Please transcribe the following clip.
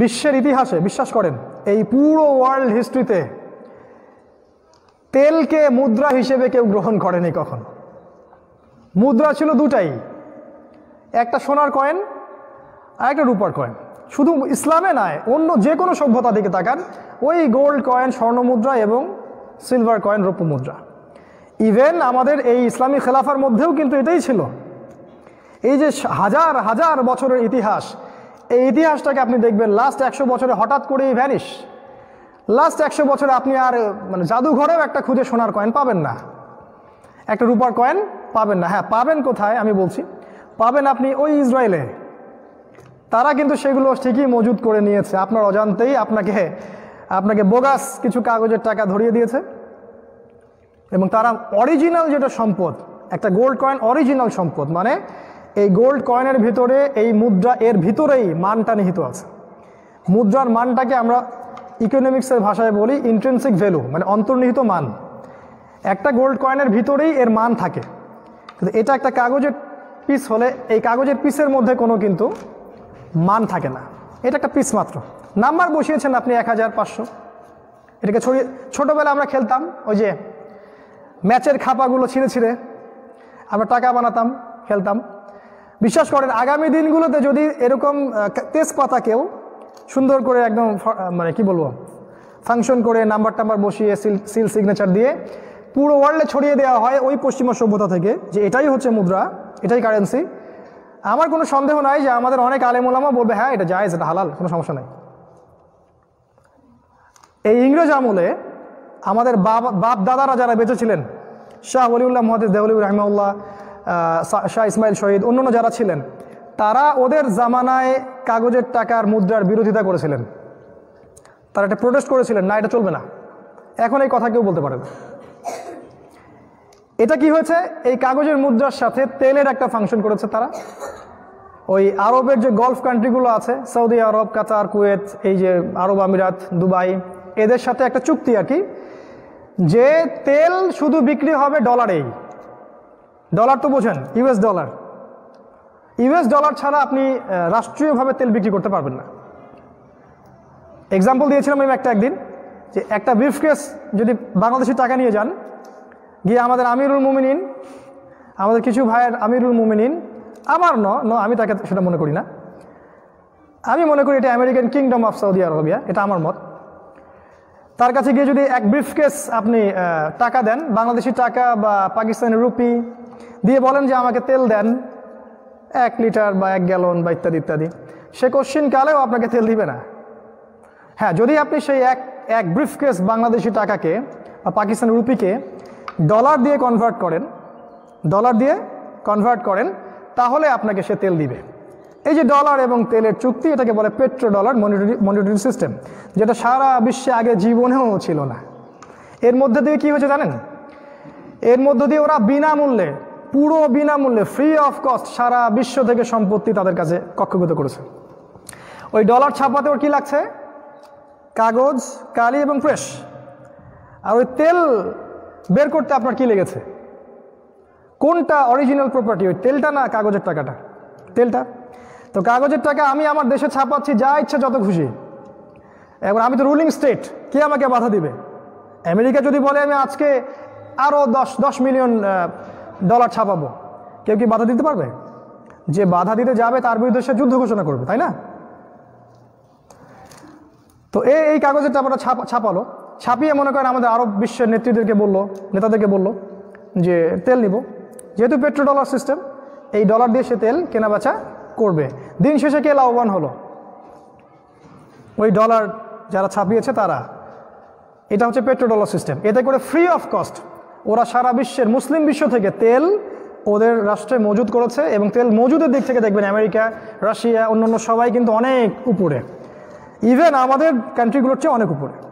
বিশ্বের ইতিহাসে বিশ্বাস করেন এই পুরো ওয়ার্ল্ড হিস্ট্রিতে তেলকে মুদ্রা হিসেবে কেউ গ্রহণ করেনি কখন মুদ্রা ছিল দুটাই একটা সোনার কয়েন আর একটা রূপার কয়েন শুধু ইসলামে নয় অন্য যে কোনো সভ্যতা দিকে তাকান ওই গোল্ড কয়েন স্বর্ণ মুদ্রা এবং সিলভার কয়েন রৌপ্য মুদ্রা ইভেন আমাদের এই ইসলামী খেলাফার মধ্যেও কিন্তু এটাই ছিল এই যে হাজার হাজার বছরের ইতিহাস এই ইতিহাসটাকে আপনি দেখবেন লাস্ট একশো বছরে হঠাৎ করেই ভ্যানিশ লাস্ট একশো বছরে আপনি আর মানে জাদুঘরেও একটা খুঁজে সোনার কয়েন পাবেন না একটা রূপার কয়েন পাবেন না হ্যাঁ পাবেন কোথায় আমি বলছি পাবেন আপনি ওই ইসরায়েলে তারা কিন্তু সেগুলো ঠিকই মজুদ করে নিয়েছে আপনার অজান্তেই আপনাকে আপনাকে বোগাস কিছু কাগজের টাকা ধরিয়ে দিয়েছে এবং তারা অরিজিনাল যেটা সম্পদ একটা গোল্ড কয়েন অরিজিনাল সম্পদ মানে এই গোল্ড কয়েনের ভিতরে এই মুদ্রা এর ভিতরেই মানটা নিহিত আছে মুদ্রার মানটাকে আমরা ইকোনমিক্সের ভাষায় বলি ইন্ট্রেন্সিক ভ্যালু মানে অন্তর্নিহিত মান একটা গোল্ড কয়েনের ভিতরেই এর মান থাকে কিন্তু এটা একটা কাগজের পিস হলে এই কাগজের পিসের মধ্যে কোনো কিন্তু মান থাকে না এটা একটা পিস মাত্র নাম্বার বসিয়েছেন আপনি এক হাজার পাঁচশো এটাকে ছড়িয়ে ছোটোবেলা আমরা খেলতাম ওই যে ম্যাচের খাপাগুলো ছিঁড়ে ছিঁড়ে আমরা টাকা বানাতাম খেলতাম বিশ্বাস করেন আগামী দিনগুলোতে যদি এরকম তেজপাতা কেউ সুন্দর করে একদম মানে কি বলবো ফাংশন করে নাম্বার টাম্বার বসিয়ে সিল সিল সিগনেচার দিয়ে পুরো ওয়ার্ল্ডে ছড়িয়ে দেওয়া হয় ওই পশ্চিমা সভ্যতা থেকে যে এটাই হচ্ছে মুদ্রা এটাই কারেন্সি আমার কোনো সন্দেহ নাই যে আমাদের অনেক আলেমুলামা বলবে হ্যাঁ এটা যায় এটা হালাল কোনো সমস্যা নাই এই ইংরেজ আমলে আমাদের বাপ বাপ দাদারা যারা বেঁচে ছিলেন শাহ অলিউল্লাহ মহাদিস দেউলিউর রহমাউল্লাহ শাহ ইসমাইল শহীদ অন্যান্য যারা ছিলেন তারা ওদের জামানায় কাগজের টাকার মুদ্রার বিরোধিতা করেছিলেন তারা একটা প্রোটেস্ট করেছিলেন না এটা চলবে না এখন এই কথা কেউ বলতে পারে না এটা কি হয়েছে এই কাগজের মুদ্রার সাথে তেলের একটা ফাংশন করেছে তারা ওই আরবের যে গলফ কান্ট্রিগুলো আছে সৌদি আরব কাতার কুয়েত এই যে আরব আমিরাত দুবাই এদের সাথে একটা চুক্তি আর কি যে তেল শুধু বিক্রি হবে ডলারেই ডলার তো বোঝেন ইউএস ডলার ইউএস ডলার ছাড়া আপনি রাষ্ট্রীয়ভাবে তেল বিক্রি করতে পারবেন না এক্সাম্পল দিয়েছিলাম আমি একটা একদিন যে একটা ব্রিফকেস যদি বাংলাদেশি টাকা নিয়ে যান গিয়ে আমাদের আমিরুল মুমিনিন আমাদের কিছু ভাইয়ের আমিরুল মুমিনিন আমার ন ন আমি তাকে সেটা মনে করি না আমি মনে করি এটা American kingdom of Saudi Arabia এটা আমার মত তার কাছে গিয়ে যদি এক ব্রিফকেস আপনি টাকা দেন বাংলাদেশি টাকা বা পাকিস্তানের রুপি দিয়ে বলেন যে আমাকে তেল দেন এক লিটার বা এক গ্যালন বা ইত্যাদি ইত্যাদি সে কালেও আপনাকে তেল দিবে না হ্যাঁ যদি আপনি সেই এক এক ব্রিফকেস বাংলাদেশি টাকাকে বা পাকিস্তান রুপিকে ডলার দিয়ে কনভার্ট করেন ডলার দিয়ে কনভার্ট করেন তাহলে আপনাকে সে তেল দিবে এই যে ডলার এবং তেলের চুক্তি এটাকে বলে petro dollar monetary monitoring system যেটা সারা বিশ্বে আগে জীবনেও ছিল না এর মধ্যে দিয়ে কি হয়েছে জানেন এর মধ্য দিয়ে ওরা বিনামূল্যে পুরো বিনামূল্যে ফ্রি অফ কস্ট সারা বিশ্ব থেকে সম্পত্তি তাদের কাছে কক্ষগত করেছে ওই ডলার ছাপাতে ওর কী লাগছে কাগজ কালি এবং প্রেস আর ওই তেল বের করতে আপনার কি লেগেছে কোনটা অরিজিনাল প্রপার্টি ওই তেলটা না কাগজের টাকাটা তেলটা তো কাগজের টাকা আমি আমার দেশে ছাপাচ্ছি যা ইচ্ছা যত খুশি এবার আমি তো রুলিং স্টেট কে আমাকে বাধা দিবে আমেরিকা যদি বলে আমি আজকে আরও দশ দশ মিলিয়ন ডলার ছাপাবো কেউ কি বাধা দিতে পারবে যে বাধা দিতে যাবে তার বিরুদ্ধে সে যুদ্ধ ঘোষণা করবে তাই না তো এই এই কাগজের টাকাটা ছাপা ছাপালো ছাপিয়ে মনে করেন আমাদের আরব বিশ্বের নেত্রীদেরকে বললো নেতাদেরকে বললো যে তেল নিব যেহেতু পেট্রো ডলার সিস্টেম এই ডলার দিয়ে সে তেল কেনা বেচা করবে দিন শেষে কে লাভবান হলো ওই ডলার যারা ছাপিয়েছে তারা এটা হচ্ছে পেট্রো ডলার সিস্টেম এতে করে ফ্রি অফ কস্ট ওরা সারা বিশ্বের মুসলিম বিশ্ব থেকে তেল ওদের রাষ্ট্রে মজুদ করেছে এবং তেল মজুদের দিক থেকে দেখবেন আমেরিকা রাশিয়া অন্যান্য সবাই কিন্তু অনেক উপরে ইভেন আমাদের কান্ট্রিগুলোর চেয়ে অনেক উপরে